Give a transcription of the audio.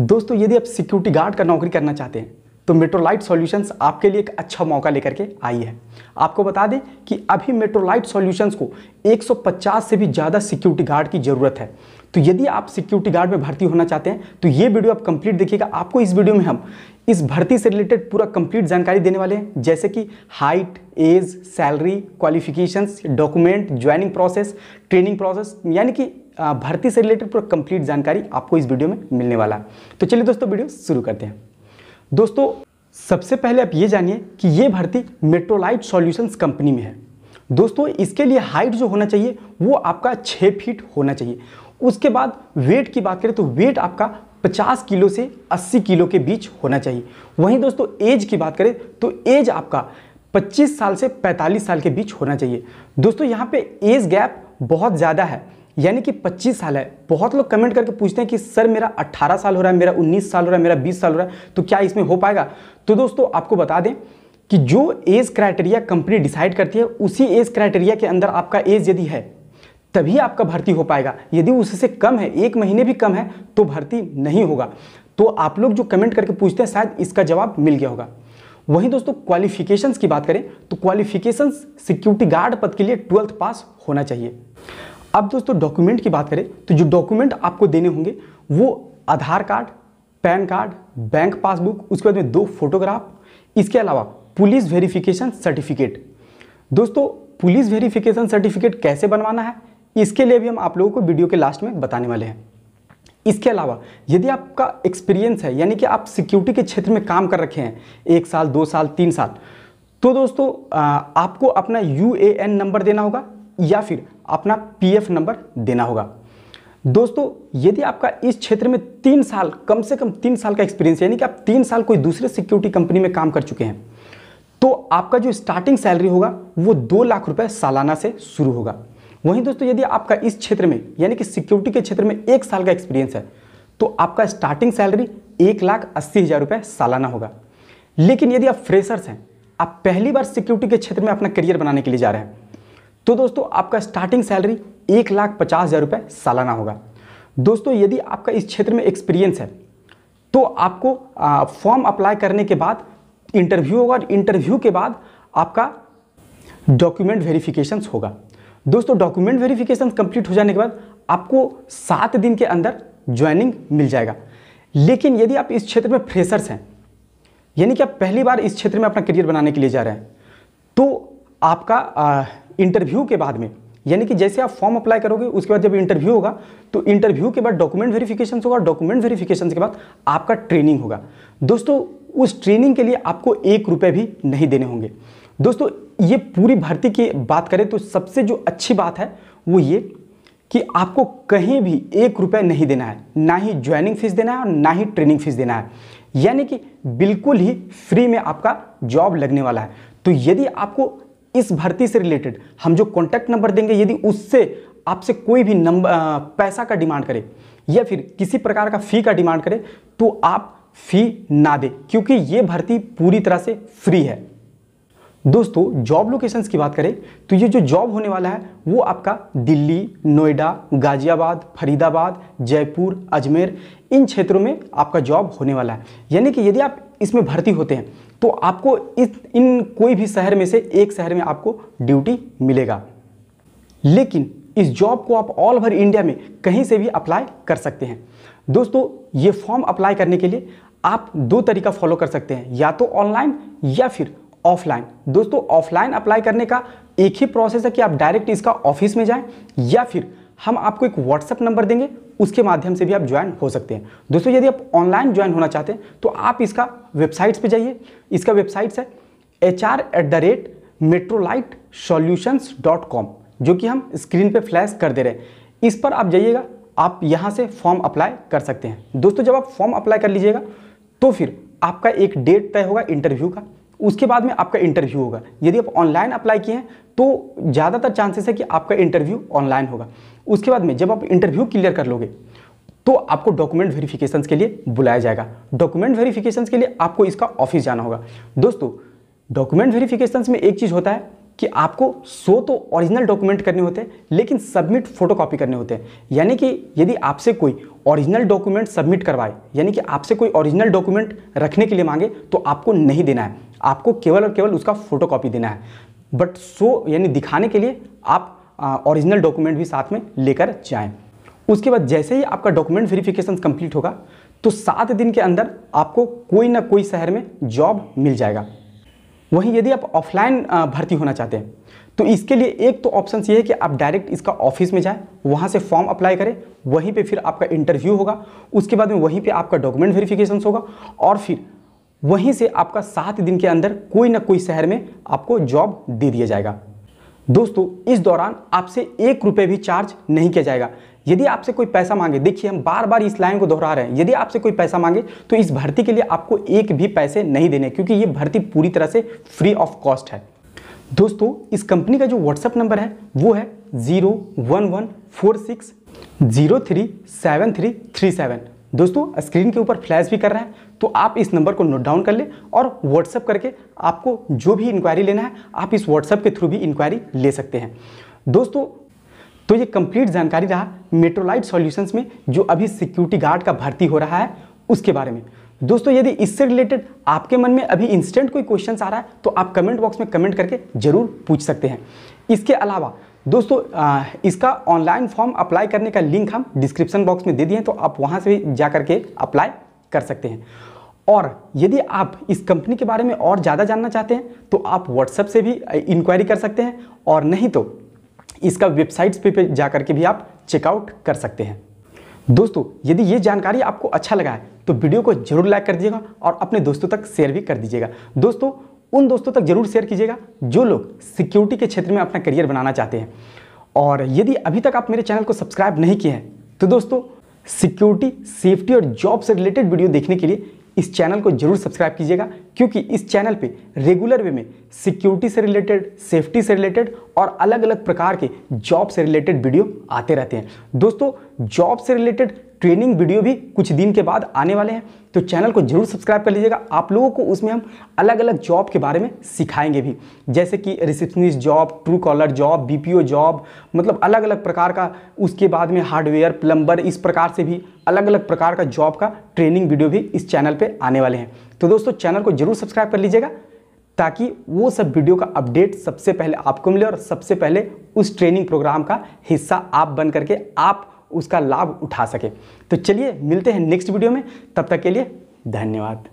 दोस्तों यदि आप सिक्योरिटी गार्ड का नौकरी करना चाहते हैं तो मेट्रोलाइट सॉल्यूशंस आपके लिए एक अच्छा मौका लेकर के आई है आपको बता दें कि अभी मेट्रोलाइट सॉल्यूशंस को 150 से भी ज़्यादा सिक्योरिटी गार्ड की ज़रूरत है तो यदि आप सिक्योरिटी गार्ड में भर्ती होना चाहते हैं तो ये वीडियो आप कंप्लीट देखिएगा आपको इस वीडियो में हम इस भर्ती से रिलेटेड पूरा कंप्लीट जानकारी देने वाले हैं जैसे कि height age salary qualifications document joining process training process यानी कि भर्ती से रिलेटेड पूरा कंप्लीट जानकारी आपको इस वीडियो में मिलने वाला है तो चलिए दोस्तों वीडियो शुरू करते हैं दोस्तों सबसे पहले आप ये जानिए कि ये भर्ती मेट्रोलाइट सॉल्यूशंस कंपनी में है दोस्तों इसके लिए हाइट जो होना चाहिए वो आपका छः फीट होना चाहिए उसके बाद वेट की बात करें तो वेट आपका 50 किलो से 80 किलो के बीच होना चाहिए वहीं दोस्तों एज की बात करें तो एज आपका 25 साल से 45 साल के बीच होना चाहिए दोस्तों यहाँ पे एज गैप बहुत ज़्यादा है यानी कि 25 साल है बहुत लोग कमेंट करके पूछते हैं कि सर मेरा 18 साल हो रहा है मेरा 19 साल हो रहा है मेरा 20 साल हो रहा है तो क्या इसमें हो पाएगा तो दोस्तों आपको बता दें कि जो एज क्राइटेरिया कंपनी डिसाइड करती है उसी एज क्राइटेरिया के अंदर आपका एज यदि है तभी आपका भर्ती हो पाएगा यदि उससे कम है एक महीने भी कम है तो भर्ती नहीं होगा तो आप लोग जो कमेंट करके पूछते हैं शायद इसका जवाब मिल गया होगा वहीं दोस्तों क्वालिफिकेशंस की बात करें तो क्वालिफिकेशंस सिक्योरिटी गार्ड पद के लिए ट्वेल्थ पास होना चाहिए अब दोस्तों डॉक्यूमेंट की बात करें तो जो डॉक्यूमेंट आपको देने होंगे वो Aadhaar card pan card bank passbook उसके बाद में दो फोटोग्राफ इसके अलावा पुलिस वेरिफिकेशन सर्टिफिकेट दोस्तों पुलिस वेरिफिकेशन सर्टिफिकेट कैसे बनवाना है इसके लिए भी हम आप लोगों को वीडियो के लास्ट में बताने वाले हैं इसके अलावा यदि आपका एक्सपीरियंस है यानी कि आप सिक्योरिटी के क्षेत्र में काम कर रखे हैं एक साल दो साल तीन साल तो दोस्तों आपको अपना यू नंबर देना होगा या फिर अपना पी नंबर देना होगा दोस्तों यदि आपका इस क्षेत्र में तीन साल कम से कम तीन साल का एक्सपीरियंस यानी कि आप तीन साल कोई दूसरे सिक्योरिटी कंपनी में काम कर चुके हैं तो आपका जो स्टार्टिंग सैलरी होगा वो दो लाख रुपए सालाना से शुरू होगा वहीं दोस्तों यदि आपका इस क्षेत्र में यानी कि सिक्योरिटी के क्षेत्र में एक साल का एक्सपीरियंस है तो आपका स्टार्टिंग सैलरी एक लाख अस्सी हज़ार रुपये सालाना होगा लेकिन यदि आप फ्रेशर्स हैं आप पहली बार सिक्योरिटी के क्षेत्र में अपना करियर बनाने के लिए जा रहे हैं तो दोस्तों आपका स्टार्टिंग सैलरी एक लाख पचास हज़ार रुपये सालाना होगा दोस्तों यदि आपका इस क्षेत्र में एक्सपीरियंस है तो आपको फॉर्म अप्लाई करने के बाद इंटरव्यू होगा और इंटरव्यू के बाद आपका डॉक्यूमेंट वेरिफिकेशन होगा दोस्तों डॉक्यूमेंट वेरिफिकेशन कंप्लीट हो जाने के बाद आपको सात दिन के अंदर ज्वाइनिंग मिल जाएगा लेकिन यदि आप इस क्षेत्र में फ्रेशर्स हैं यानी कि आप पहली बार इस क्षेत्र में अपना करियर बनाने के लिए जा रहे हैं तो आपका आ, इंटरव्यू के बाद में यानी कि जैसे आप फॉर्म अप्लाई करोगे उसके बाद जब इंटरव्यू होगा तो इंटरव्यू के बाद डॉक्यूमेंट वेरिफिकेशन होगा डॉक्यूमेंट वेरिफिकेशन के बाद आपका ट्रेनिंग होगा दोस्तों उस ट्रेनिंग के लिए आपको एक रुपये भी नहीं देने होंगे दोस्तों ये पूरी भर्ती की बात करें तो सबसे जो अच्छी बात है वो ये कि आपको कहीं भी एक रुपये नहीं देना है ना ही ज्वाइनिंग फीस देना है और ना ही ट्रेनिंग फीस देना है यानी कि बिल्कुल ही फ्री में आपका जॉब लगने वाला है तो यदि आपको इस भर्ती से रिलेटेड हम जो कॉन्टैक्ट नंबर देंगे यदि उससे आपसे कोई भी नंबर पैसा का डिमांड करे या फिर किसी प्रकार का फ़ी का डिमांड करे तो आप फ़ी ना दे क्योंकि ये भर्ती पूरी तरह से फ्री है दोस्तों जॉब लोकेशंस की बात करें तो ये जो जॉब होने वाला है वो आपका दिल्ली नोएडा गाजियाबाद फरीदाबाद जयपुर अजमेर इन क्षेत्रों में आपका जॉब होने वाला है यानी कि यदि आप इसमें भर्ती होते हैं तो आपको इस इन कोई भी शहर में से एक शहर में आपको ड्यूटी मिलेगा लेकिन इस जॉब को आप ऑल ओवर इंडिया में कहीं से भी अप्लाई कर सकते हैं दोस्तों ये फॉर्म अप्लाई करने के लिए आप दो तरीका फॉलो कर सकते हैं या तो ऑनलाइन या फिर ऑफलाइन दोस्तों ऑफलाइन अप्लाई करने का एक ही प्रोसेस है कि आप डायरेक्ट इसका ऑफिस में जाएं या फिर हम आपको एक व्हाट्सएप नंबर देंगे उसके माध्यम से भी आप ज्वाइन हो सकते हैं दोस्तों यदि आप ऑनलाइन ज्वाइन होना चाहते हैं तो आप इसका वेबसाइट्स पे जाइए इसका वेबसाइट्स है H R at the rate Metrolite solutions dot com जो कि हम स्क्रीन पे फ्लैश कर दे रहे हैं इस पर आप जाइएगा आप यहाँ से फॉर्म अप्लाई कर सकते हैं दोस्तों जब आप फॉर्म अप्लाई कर लीजिएगा तो फिर आपका एक डेट तय होगा इंटरव्यू का उसके बाद में आपका इंटरव्यू होगा यदि आप ऑनलाइन अप्लाई किए हैं तो ज़्यादातर चांसेस है कि आपका इंटरव्यू ऑनलाइन होगा उसके बाद में जब आप इंटरव्यू क्लियर कर लोगे तो आपको डॉक्यूमेंट वेरिफिकेशन के लिए बुलाया जाएगा डॉक्यूमेंट वेरिफिकेशन के लिए आपको इसका ऑफिस जाना होगा दोस्तों डॉक्यूमेंट वेरिफिकेशन में एक चीज़ होता है कि आपको सो तो ओरिजिनल डॉक्यूमेंट करने होते हैं लेकिन सबमिट फोटोकॉपी करने होते हैं यानी कि यदि आपसे कोई ओरिजिनल डॉक्यूमेंट सबमिट करवाए यानी कि आपसे कोई ओरिजिनल डॉक्यूमेंट रखने के लिए मांगे तो आपको नहीं देना है आपको केवल और केवल उसका फ़ोटो देना है बट सो यानी दिखाने के लिए आप ओरिजिनल डॉक्यूमेंट भी साथ में लेकर जाएँ उसके बाद जैसे ही आपका डॉक्यूमेंट वेरिफिकेशन कंप्लीट होगा तो सात दिन के अंदर आपको कोई ना कोई शहर में जॉब मिल जाएगा वहीं यदि आप ऑफलाइन भर्ती होना चाहते हैं तो इसके लिए एक तो ऑप्शन ये है कि आप डायरेक्ट इसका ऑफिस में जाएं वहाँ से फॉर्म अप्लाई करें वहीं पे फिर आपका इंटरव्यू होगा उसके बाद में वहीं पे आपका डॉक्यूमेंट वेरिफिकेशन होगा और फिर वहीं से आपका सात दिन के अंदर कोई ना कोई शहर में आपको जॉब दे दिया जाएगा दोस्तों इस दौरान आपसे एक रुपये भी चार्ज नहीं किया जाएगा यदि आपसे कोई पैसा मांगे देखिए हम बार बार इस लाइन को दोहरा रहे हैं यदि आपसे कोई पैसा मांगे तो इस भर्ती के लिए आपको एक भी पैसे नहीं देने क्योंकि ये भर्ती पूरी तरह से फ्री ऑफ कॉस्ट है दोस्तों इस कंपनी का जो व्हाट्सएप नंबर है वो है zero one one four six zero three seven three three seven दोस्तों स्क्रीन के ऊपर फ्लैश भी कर रहा है तो आप इस नंबर को नोट डाउन कर ले और व्हाट्सअप करके आपको जो भी इंक्वायरी लेना है आप इस व्हाट्सअप के थ्रू भी इंक्वायरी ले सकते हैं दोस्तों तो ये कंप्लीट जानकारी रहा मेट्रोलाइट सॉल्यूशंस में जो अभी सिक्योरिटी गार्ड का भर्ती हो रहा है उसके बारे में दोस्तों यदि इससे रिलेटेड आपके मन में अभी इंस्टेंट कोई क्वेश्चन आ रहा है तो आप कमेंट बॉक्स में कमेंट करके जरूर पूछ सकते हैं इसके अलावा दोस्तों आ, इसका ऑनलाइन फॉर्म अप्लाई करने का लिंक हम डिस्क्रिप्शन बॉक्स में दे दिए हैं तो आप वहां से भी जा करके अप्लाई कर सकते हैं और यदि आप इस कंपनी के बारे में और ज़्यादा जानना चाहते हैं तो आप व्हाट्सएप से भी इंक्वायरी कर सकते हैं और नहीं तो इसका वेबसाइट्स पे जा करके भी आप चेकआउट कर सकते हैं दोस्तों यदि ये जानकारी आपको अच्छा लगा है तो वीडियो को जरूर लाइक कर दीजिएगा और अपने दोस्तों तक शेयर भी कर दीजिएगा दोस्तों उन दोस्तों तक जरूर शेयर कीजिएगा जो लोग सिक्योरिटी के क्षेत्र में अपना करियर बनाना चाहते हैं और यदि अभी तक आप मेरे चैनल को सब्सक्राइब नहीं किए हैं तो दोस्तों सिक्योरिटी सेफ्टी और जॉब से रिलेटेड वीडियो देखने के लिए इस चैनल को जरूर सब्सक्राइब कीजिएगा क्योंकि इस चैनल पे रेगुलर वे में सिक्योरिटी से रिलेटेड सेफ्टी से रिलेटेड और अलग अलग प्रकार के जॉब से रिलेटेड वीडियो आते रहते हैं दोस्तों जॉब से रिलेटेड ट्रेनिंग वीडियो भी कुछ दिन के बाद आने वाले हैं तो चैनल को जरूर सब्सक्राइब कर लीजिएगा आप लोगों को उसमें हम अलग अलग जॉब के बारे में सिखाएंगे भी जैसे कि receptionist job true collar job B job मतलब अलग अलग प्रकार का उसके बाद में हार्डवेयर प्लम्बर इस प्रकार से भी अलग अलग प्रकार का जॉब का ट्रेनिंग वीडियो भी इस चैनल पर आने वाले हैं तो दोस्तों चैनल को जरूर सब्सक्राइब कर लीजिएगा ताकि वो सब वीडियो का अपडेट सबसे पहले आपको मिले और सबसे पहले उस ट्रेनिंग प्रोग्राम का हिस्सा आप बन करके आप उसका लाभ उठा सके तो चलिए मिलते हैं नेक्स्ट वीडियो में तब तक के लिए धन्यवाद